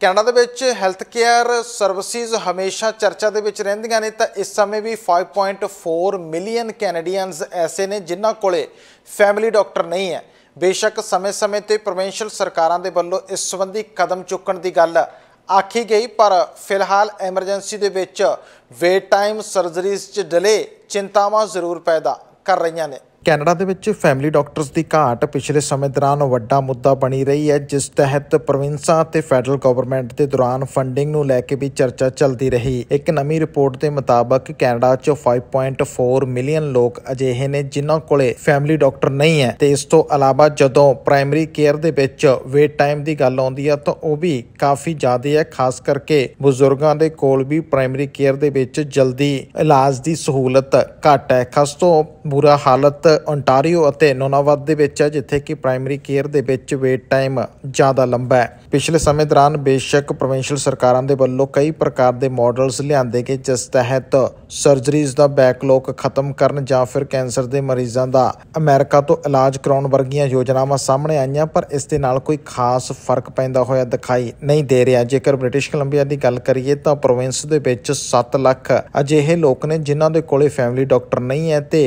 Canada ਦੇ ਵਿੱਚ health care services ਹਮੇਸ਼ਾ ਚਰਚਾ ਦੇ ਵਿੱਚ ਰਹਿੰਦੀਆਂ ਨੇ ਤਾਂ ਇਸ ਸਮੇਂ ਵੀ 5.4 ਮਿਲੀਅਨ ਕੈਨੇਡੀਅਨਸ ਐਸੇ ਨੇ ਜਿਨ੍ਹਾਂ ਕੋਲੇ ਫੈਮਿਲੀ ਡਾਕਟਰ ਨਹੀਂ ਹੈ ਬੇਸ਼ੱਕ ਸਮੇਂ-ਸਮੇਂ ਤੇ ਪ੍ਰੋਵਿੰਸ਼ੀਅਲ ਸਰਕਾਰਾਂ ਦੇ ਵੱਲੋਂ ਇਸ ਸੰਬੰਧੀ ਕਦਮ ਚੁੱਕਣ ਦੀ ਗੱਲ ਆਖੀ ਗਈ ਪਰ ਫਿਲਹਾਲ ਐਮਰਜੈਂਸੀ ਦੇ ਵਿੱਚ ਵੇਟ ਟਾਈਮ ਸਰਜਰੀਜ਼ 'ਚ ਡਿਲੇ ਚਿੰਤਾਵਾਂ ਜ਼ਰੂਰ ਪੈਦਾ ਕਰ ਰਹੀਆਂ ਨੇ ਕੈਨੇਡਾ ਦੇ ਵਿੱਚ ਫੈਮਿਲੀ ਡਾਕਟਰਸ ਦੀ ਘਾਟ ਪਿਛਲੇ ਸਮੇਂ ਦੌਰਾਨ ਵੱਡਾ ਮੁੱਦਾ ਬਣੀ ਰਹੀ ਹੈ ਜਿਸ ਤਹਿਤ ਪ੍ਰੋਵਿੰਸਾਂ ਅਤੇ ਫੈਡਰਲ ਗਵਰਨਮੈਂਟ ਦੇ ਦੌਰਾਨ ਫੰਡਿੰਗ ਨੂੰ ਲੈ ਕੇ ਵੀ ਚਰਚਾ ਚੱਲਦੀ ਰਹੀ ਇੱਕ ਨਵੀਂ ਰਿਪੋਰਟ ਦੇ ਮੁਤਾਬਕ ਕੈਨੇਡਾ 'ਚ 5.4 ਮਿਲੀਅਨ ਲੋਕ ਅਜਿਹੇ ਨੇ ਜਿਨ੍ਹਾਂ ਕੋਲੇ ਫੈਮਿਲੀ ਡਾਕਟਰ ਨਹੀਂ ਹੈ ਤੇ ਇਸ ਤੋਂ ਇਲਾਵਾ ਜਦੋਂ ਪ੍ਰਾਇਮਰੀ ਕੇਅਰ ਦੇ ਵਿੱਚ ਵੇਟ ਟਾਈਮ ਦੀ ਗੱਲ ਆਉਂਦੀ ਹੈ ਤਾਂ ਉਹ ਵੀ ਕਾਫੀ ਜ਼ਿਆਦਾ ਹੈ ਖਾਸ ਕਰਕੇ ਬਜ਼ੁਰਗਾਂ ਦੇ ਕੋਲ ਵੀ ਪ੍ਰਾਇਮਰੀ ਕੇਅਰ ਦੇ ਵਿੱਚ ਜਲਦੀ ਇਲਾਜ ਦੀ ਸਹੂਲਤ ਘੱਟ ਹੈ ਖਾਸ ਤੋਂ ਬੁਰਾ ਹਾਲਤ ਓਨਟਾਰੀਓ ਅਤੇ ਨੋਨਾਵਾਦ ਦੇ ਵਿੱਚ ਹੈ ਜਿੱਥੇ ਕਿ ਪ੍ਰਾਇਮਰੀ ਕੇਅਰ ਦੇ ਵਿੱਚ ਵੇਟ ਟਾਈਮ ਜ਼ਿਆਦਾ ਲੰਬਾ ਹੈ ਪਿਛਲੇ ਸਮੇਂ ਦੌਰਾਨ ਬੇਸ਼ੱਕ ਪ੍ਰੋਵਿੰਸ਼ੀਅਲ ਸਰਕਾਰਾਂ ਦੇ ਵੱਲੋਂ ਕਈ ਪ੍ਰਕਾਰ ਦੇ ਮਾਡਲਸ ਲਿਆਂਦੇ ਗਏ ਜਿਸ ਤਹਿਤ ਸਰਜਰੀਜ਼ ਦਾ ਬੈਕਲੌਗ ਖਤਮ ਕਰਨ ਜਾਂ ਫਿਰ ਕੈਂਸਰ ਦੇ ਮਰੀਜ਼ਾਂ ਦਾ ਅਮਰੀਕਾ ਤੋਂ ਇਲਾਜ ਕਰਾਉਣ ਵਰਗੀਆਂ ਯੋਜਨਾਵਾਂ ਸਾਹਮਣੇ ਆਈਆਂ ਪਰ ਇਸ ਦੇ ਨਾਲ ਕੋਈ ਖਾਸ ਫਰਕ ਪੈਂਦਾ ਹੋਇਆ ਦਿਖਾਈ ਨਹੀਂ ਦੇ ਰਿਹਾ ਜੇਕਰ ਬ੍ਰਿਟਿਸ਼ ਕੋਲੰਬੀਆ ਦੀ ਗੱਲ ਕਰੀਏ ਤਾਂ ਪ੍ਰੋਵਿੰਸ ਦੇ ਵਿੱਚ 7 ਲੱਖ ਅਜਿਹੇ ਲੋਕ ਨੇ ਜਿਨ੍ਹਾਂ ਦੇ ਕੋਲੇ ਫੈਮਿਲੀ ਡਾਕਟਰ ਨਹੀਂ ਹੈ ਤੇ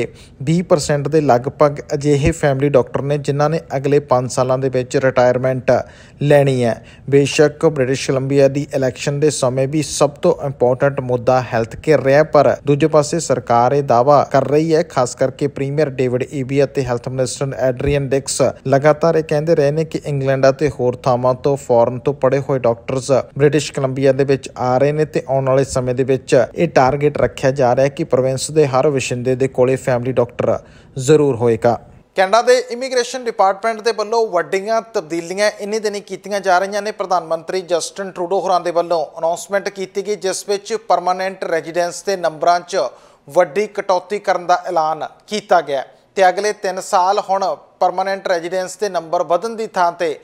20% ਦੇ ਲਗਭਗ ਅਜਿਹੇ ਫੈਮਿਲੀ ਡਾਕਟਰ ਨੇ ਜਿਨ੍ਹਾਂ ਨੇ ਅਗਲੇ 5 ਸਾਲਾਂ ਦੇ ਵਿੱਚ ਰਿਟਾਇਰਮੈਂਟ ਲੈਣੀ ਹੈ ਹੈ ਬੇਸ਼ੱਕ ਬ੍ਰਿਟਿਸ਼ ਕੋਲੰਬੀਆ ਦੀ ਇਲੈਕਸ਼ਨ ਦੇ ਸਮੇਂ ਵੀ ਸਭ ਤੋਂ ਇੰਪੋਰਟੈਂਟ ਮੁੱਦਾ ਹੈਲਥ ਕੇਅਰ ਰਿਹਾ ਪਰ ਦੂਜੇ ਪਾਸੇ ਸਰਕਾਰ ਇਹ ਦਾਵਾ ਕਰ ਰਹੀ ਹੈ ਖਾਸ ਕਰਕੇ ਪ੍ਰੀਮੀਅਰ ਡੇਵਿਡ ਈਬੀ ਅਤੇ ਹੈਲਥ ਮਿਨਿਸਟਰ ਐਡਰੀਅਨ ਡਿਕਸ ਲਗਾਤਾਰ ਇਹ ਕਹਿੰਦੇ ਰਹੇ ਨੇ ਕਿ ਇੰਗਲੈਂਡ ਅਤੇ ਹੋਰ ਥਾਵਾਂ ਤੋਂ ਫੋਰਨ ਤੋਂ ਪੜੇ ਹੋਏ ਡਾਕਟਰਸ ਬ੍ਰਿਟਿਸ਼ ਕੋਲੰਬੀਆ ਦੇ ਵਿੱਚ ਆ ਰਹੇ ਨੇ ਤੇ ਆਉਣ ਵਾਲੇ ਸਮੇਂ ਦੇ ਵਿੱਚ ਇਹ ਟਾਰਗੇਟ ਰੱਖਿਆ ਜਾ ਰਿਹਾ ਹੈ ਕਿ ਪ੍ਰੋਵਿੰਸ ਦੇ ਹਰ ਵਿਸ਼ਿੰਦੇ ਦੇ ਕੋਲੇ ਫੈਮਿਲੀ ਡਾਕਟਰ ਜ਼ਰੂਰ ਹੋਏਗਾ ਕੈਨੇਡਾ ਦੇ ਇਮੀਗ੍ਰੇਸ਼ਨ ਡਿਪਾਰਟਮੈਂਟ ਦੇ ਵੱਲੋਂ ਵੱਡੀਆਂ ਤਬਦੀਲੀਆਂ ਇੰਨੇ ਦਿਨੀ ਕੀਤੀਆਂ ਜਾ ਰਹੀਆਂ ਨੇ ਪ੍ਰਧਾਨ ਮੰਤਰੀ ਜਸਟਨ ਟਰੂਡੋ ਹੋਰਾਂ ਦੇ ਵੱਲੋਂ ਅਨਾਉਂਸਮੈਂਟ ਕੀਤੀ ਗਈ ਜਿਸ ਵਿੱਚ ਪਰਮਾਨੈਂਟ ਰੈਜ਼ੀਡੈਂਸ ਦੇ ਨੰਬਰਾਂ 'ਚ ਵੱਡੀ ਕਟੌਤੀ ਕਰਨ ਦਾ ਐਲਾਨ ਕੀਤਾ ਗਿਆ ਤੇ ਅਗਲੇ 3 ਸਾਲ ਹੁਣ ਪਰਮਾਨੈਂਟ ਰੈਜ਼ੀਡੈਂਸ ਦੇ ਨੰਬਰ ਵਧਣ ਦੀ ਥਾਂ ਤੇ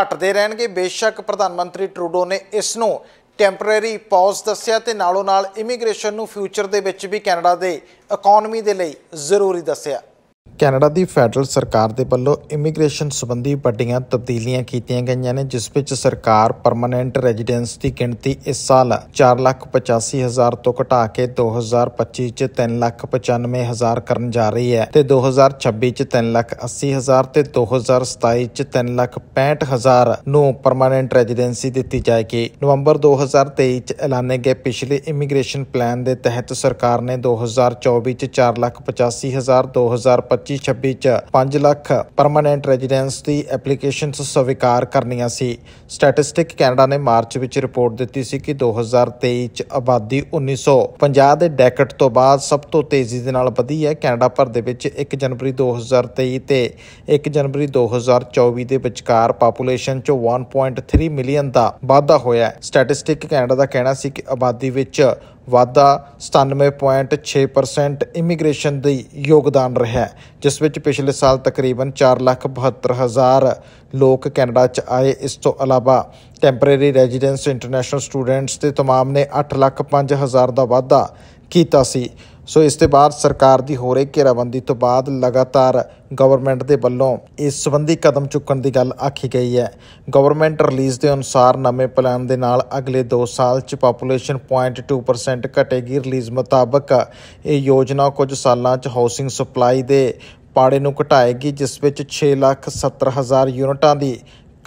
ਘਟਦੇ ਰਹਿਣਗੇ ਬੇਸ਼ੱਕ ਪ੍ਰਧਾਨ ਮੰਤਰੀ ਟਰੂਡੋ ਨੇ ਇਸ ਨੂੰ ਟੈਂਪਰੇਰੀ ਪਾਜ਼ ਦੱਸਿਆ ਤੇ ਨਾਲੋਂ ਨਾਲ ਇਮੀਗ੍ਰੇਸ਼ਨ ਨੂੰ ਫਿਊਚਰ ਦੇ ਵਿੱਚ ਵੀ ਕੈਨੇਡਾ ਦੇ ਇਕਨੋਮੀ ਦੇ ਲਈ ਜ਼ਰੂਰੀ ਦੱਸਿਆ ਕੈਨੇਡਾ ਦੀ ਫੈਡਰਲ ਸਰਕਾਰ ਦੇ ਵੱਲੋਂ ਇਮੀਗ੍ਰੇਸ਼ਨ ਸੰਬੰਧੀ ਵੱਡੀਆਂ ਤਬਦੀਲੀਆਂ ਕੀਤੀਆਂ ਗਈਆਂ ਨੇ ਜਿਸ ਵਿੱਚ ਸਰਕਾਰ ਪਰਮਨੈਂਟ ਰੈਜ਼ੀਡੈਂਸ ਦੀ ਗਿਣਤੀ ਇਸ ਸਾਲ 485000 ਤੋਂ ਘਟਾ ਕੇ 2025 ਚ 395000 ਕਰਨ ਜਾ ਰਹੀ ਹੈ ਤੇ 2026 ਚ 380000 ਤੇ 2027 ਚ 365000 ਨੂੰ ਪਰਮਨੈਂਟ ਰੈਜ਼ੀਡੈਂਸੀ ਦਿੱਤੀ ਜਾਏਗੀ ਨਵੰਬਰ 2023 ਚ ਐਲਾਨੇ ਗਏ ਪਿਛਲੇ ਇਮੀਗ੍ਰੇਸ਼ਨ ਪਲਾਨ ਦੇ ਤਹਿਤ ਸਰਕਾਰ ਨੇ 2024 ਚ 485000 2025 2025-26 ਚ 5 ਲੱਖ ਪਰਮਨੈਂਟ ਰੈਜ਼ੀਡੈਂਸ ਦੀ ਐਪਲੀਕੇਸ਼ਨਸ ਸਵੀਕਾਰ ਕਰਨੀਆਂ ਸੀ ਸਟੈਟਿਸਟਿਕ ਕੈਨੇਡਾ ਨੇ ਮਾਰਚ ਵਿੱਚ ਰਿਪੋਰਟ ਦਿੱਤੀ ਸੀ ਕਿ 2023 ਚ ਆਬਾਦੀ 1950 ਦੇ ਡੈਕਟ ਤੋਂ ਬਾਅਦ ਸਭ ਤੋਂ ਤੇਜ਼ੀ ਦੇ ਨਾਲ ਵਧੀ ਹੈ ਕੈਨੇਡਾ ਭਰ ਦੇ ਵਿੱਚ 1 ਜਨਵਰੀ 2023 ਤੇ 1 ਜਨਵਰੀ 2024 ਦੇ ਵਿਚਕਾਰ ਪਾਪੂਲੇਸ਼ਨ ਚ 1.3 ਮਿਲੀਅਨ ਦਾ ਵਾਧਾ ਹੋਇਆ ਹੈ ਸਟੈਟਿਸਟਿਕ ਕੈਨੇਡਾ ਦਾ ਕਹਿਣਾ ਸੀ ਕਿ ਆਬਾਦੀ ਵਿੱਚ ਵਾਧਾ 97.6% ਇਮੀਗ੍ਰੇਸ਼ਨ ਦੇ ਯੋਗਦਾਨ ਰਿਹਾ ਜਿਸ ਵਿੱਚ ਪਿਛਲੇ ਸਾਲ ਤਕਰੀਬਨ 472000 ਲੋਕ ਕੈਨੇਡਾ ਚ ਆਏ ਇਸ ਤੋਂ ਇਲਾਵਾ ਟੈਂਪਰੇਰੀ ਰੈਜ਼ੀਡੈਂਸ ਇੰਟਰਨੈਸ਼ਨਲ ਸਟੂਡੈਂਟਸ ਦੇ ਤਮਾਮ ਨੇ 805000 ਦਾ ਵਾਧਾ ਕੀਤਾ ਸੀ ਸੋ ਇਸ ਤੇ ਬਾਅਦ ਸਰਕਾਰ ਦੀ ਹੋ ਰਹੀ ਘੇਰਾਬੰਦੀ ਤੋਂ ਬਾਅਦ ਲਗਾਤਾਰ ਗਵਰਨਮੈਂਟ ਦੇ ਵੱਲੋਂ ਇਸ ਸੰਬੰਧੀ ਕਦਮ ਚੁੱਕਣ ਦੀ ਗੱਲ ਆਖੀ ਗਈ ਹੈ ਗਵਰਨਮੈਂਟ ਰਿਲੀਜ਼ ਦੇ ਅਨੁਸਾਰ ਨਵੇਂ ਪਲਾਨ ਦੇ ਨਾਲ ਅਗਲੇ 2 ਸਾਲ 'ਚ ਪੋਪੂਲੇਸ਼ਨ 0.2% ਘਟੇਗੀ ਰਿਲੀਜ਼ ਮੁਤਾਬਕ ਇਹ ਯੋਜਨਾ ਕੁਝ ਸਾਲਾਂ 'ਚ ਹਾਊਸਿੰਗ ਸਪਲਾਈ ਦੇ ਪਾੜੇ ਨੂੰ ਘਟਾਏਗੀ ਜਿਸ ਵਿੱਚ 6 ਲੱਖ 70 ਹਜ਼ਾਰ ਯੂਨਿਟਾਂ ਦੀ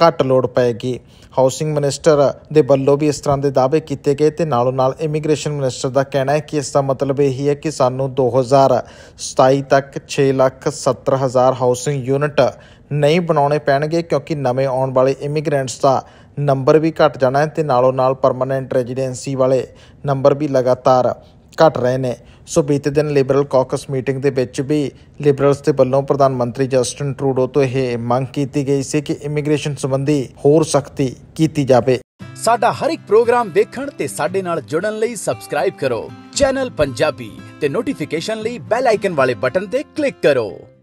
ਘੱਟ ਲੋੜ ਪਏਗੀ ਹਾਊਸਿੰਗ ਮਿਨਿਸਟਰ ਦੇ ਵੱਲੋਂ ਵੀ ਇਸ ਤਰ੍ਹਾਂ ਦੇ ਦਾਅਵੇ ਕੀਤੇ ਗਏ ਤੇ ਨਾਲੋਂ ਨਾਲ ਇਮੀਗ੍ਰੇਸ਼ਨ ਮਿਨਿਸਟਰ ਦਾ ਕਹਿਣਾ ਹੈ ਕਿ ਇਸ ਦਾ ਮਤਲਬ ਇਹ ਹੀ ਹੈ ਕਿ ਸਾਨੂੰ 2027 ਤੱਕ 6 ਲੱਖ 70 ਹਜ਼ਾਰ ਹਾਊਸਿੰਗ ਯੂਨਿਟ ਨਹੀਂ ਬਣਾਉਣੇ ਪੈਣਗੇ ਕਿਉਂਕਿ ਨਵੇਂ ਆਉਣ ਵਾਲੇ ਇਮੀਗ੍ਰੈਂਟਸ ਦਾ ਨੰਬਰ ਵੀ ਘਟ ਜਾਣਾ ਹੈ ਤੇ ਨਾਲੋਂ ਨਾਲ ਪਰਮਨੈਂਟ ਰੈਜ਼ੀਡੈਂਸੀ ਵਾਲੇ ਨੰਬਰ ਵੀ ਲਗਾਤਾਰ ਘਟ ਰਹੇ ਨੇ ਸੋ ਬੀਤੇ ਦਿਨ ਲਿਬਰਲ ਕਾਕਸ ਮੀਟਿੰਗ ਦੇ ਵਿੱਚ ਵੀ ਲਿਬਰਲਸ ਦੇ ਵੱਲੋਂ ਪ੍ਰਧਾਨ ਮੰਤਰੀ ਜਸਟਨ ਟਰੂਡੋ ਤੋਂ ਇਹ ਮੰਗ ਕੀਤੀ ਗਈ ਸੀ ਕਿ ਇਮੀਗ੍ਰੇਸ਼ਨ ਸੰਬੰਧੀ ਹੋਰ ਸਖਤੀ ਕੀਤੀ ਜਾਵੇ ਸਾਡਾ ਹਰ ਇੱਕ ਪ੍ਰੋਗਰਾਮ ਦੇਖਣ ਤੇ ਸਾਡੇ ਨਾਲ ਜੁੜਨ ਲਈ ਸਬਸਕ੍ਰਾਈਬ ਕਰੋ ਚੈਨਲ ਪੰਜਾਬੀ ਤੇ ਨੋਟੀਫਿਕੇਸ਼ਨ ਲਈ ਬੈਲ ਆਈਕਨ ਵਾਲੇ ਬਟਨ ਤੇ ਕਲਿੱਕ ਕਰੋ